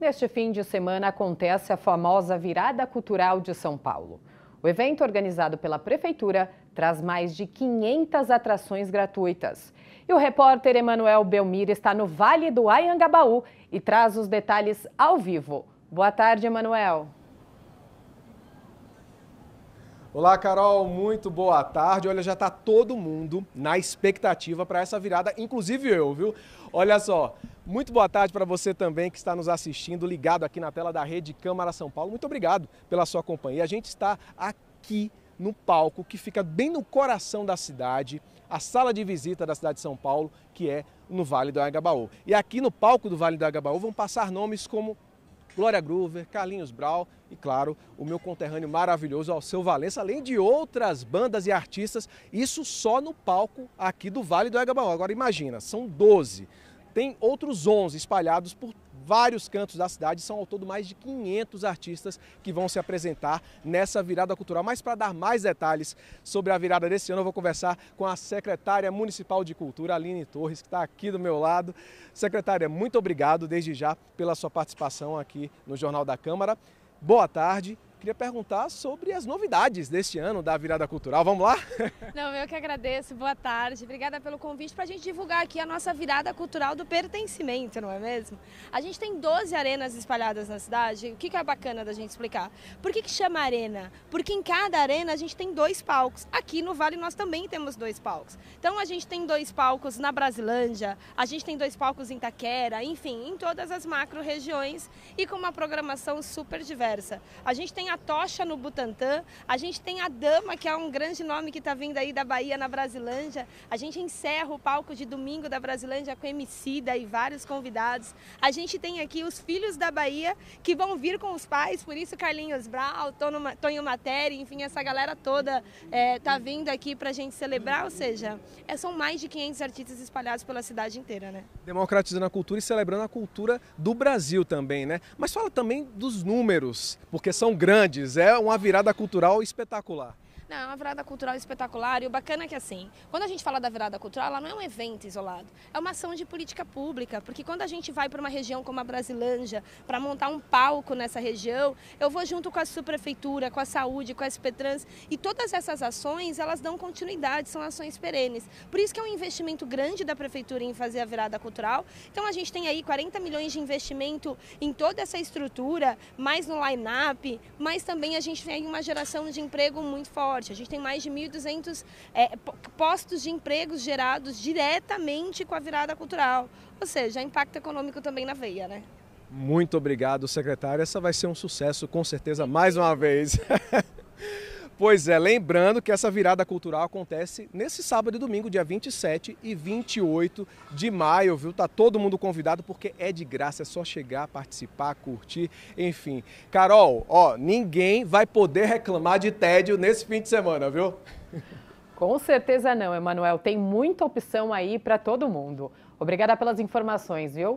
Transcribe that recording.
Neste fim de semana acontece a famosa Virada Cultural de São Paulo. O evento, organizado pela Prefeitura, traz mais de 500 atrações gratuitas. E o repórter Emanuel Belmir está no Vale do Ayangabaú e traz os detalhes ao vivo. Boa tarde, Emanuel. Olá, Carol, muito boa tarde. Olha, já está todo mundo na expectativa para essa virada, inclusive eu, viu? Olha só, muito boa tarde para você também que está nos assistindo, ligado aqui na tela da Rede Câmara São Paulo. Muito obrigado pela sua companhia. A gente está aqui no palco que fica bem no coração da cidade, a sala de visita da cidade de São Paulo, que é no Vale do Agabaú. E aqui no palco do Vale do Agabaú vão passar nomes como Glória Groover, Carlinhos Brau e, claro, o meu conterrâneo maravilhoso Alceu Valença, além de outras bandas e artistas, isso só no palco aqui do Vale do Egabaú. Agora imagina, são 12. Tem outros 11 espalhados por vários cantos da cidade. São ao todo mais de 500 artistas que vão se apresentar nessa virada cultural. Mas para dar mais detalhes sobre a virada desse ano, eu vou conversar com a secretária municipal de cultura, Aline Torres, que está aqui do meu lado. Secretária, muito obrigado desde já pela sua participação aqui no Jornal da Câmara. Boa tarde queria perguntar sobre as novidades deste ano da Virada Cultural. Vamos lá? Não, eu que agradeço. Boa tarde. Obrigada pelo convite para a gente divulgar aqui a nossa Virada Cultural do Pertencimento, não é mesmo? A gente tem 12 arenas espalhadas na cidade. O que, que é bacana da gente explicar? Por que, que chama arena? Porque em cada arena a gente tem dois palcos. Aqui no Vale nós também temos dois palcos. Então a gente tem dois palcos na Brasilândia, a gente tem dois palcos em Taquera, enfim, em todas as macro regiões e com uma programação super diversa. A gente tem a Tocha no Butantã, a gente tem a Dama, que é um grande nome que está vindo aí da Bahia na Brasilândia. A gente encerra o palco de domingo da Brasilândia com Emicida e vários convidados. A gente tem aqui os Filhos da Bahia, que vão vir com os pais, por isso Carlinhos Brau, Tonho Matéria, enfim, essa galera toda está é, tá vindo aqui para a gente celebrar, ou seja, é, são mais de 500 artistas espalhados pela cidade inteira, né? Democratizando a cultura e celebrando a cultura do Brasil também, né? Mas fala também dos números, porque são grandes grandes. É uma virada cultural espetacular. Não, é uma virada cultural é espetacular e o bacana é que assim, quando a gente fala da virada cultural, ela não é um evento isolado, é uma ação de política pública, porque quando a gente vai para uma região como a Brasilândia, para montar um palco nessa região, eu vou junto com a subprefeitura, com a saúde, com a SP Trans e todas essas ações, elas dão continuidade, são ações perenes. Por isso que é um investimento grande da prefeitura em fazer a virada cultural. Então a gente tem aí 40 milhões de investimento em toda essa estrutura, mais no line-up, mas também a gente tem aí uma geração de emprego muito forte forte. A gente tem mais de 1.200 é, postos de empregos gerados diretamente com a virada cultural. Ou seja, impacto econômico também na veia, né? Muito obrigado, secretária. Essa vai ser um sucesso, com certeza, mais uma vez. Pois é, lembrando que essa virada cultural acontece nesse sábado e domingo, dia 27 e 28 de maio, viu? Tá todo mundo convidado porque é de graça, é só chegar, participar, curtir, enfim. Carol, ó, ninguém vai poder reclamar de tédio nesse fim de semana, viu? Com certeza não, Emanuel. Tem muita opção aí para todo mundo. Obrigada pelas informações, viu?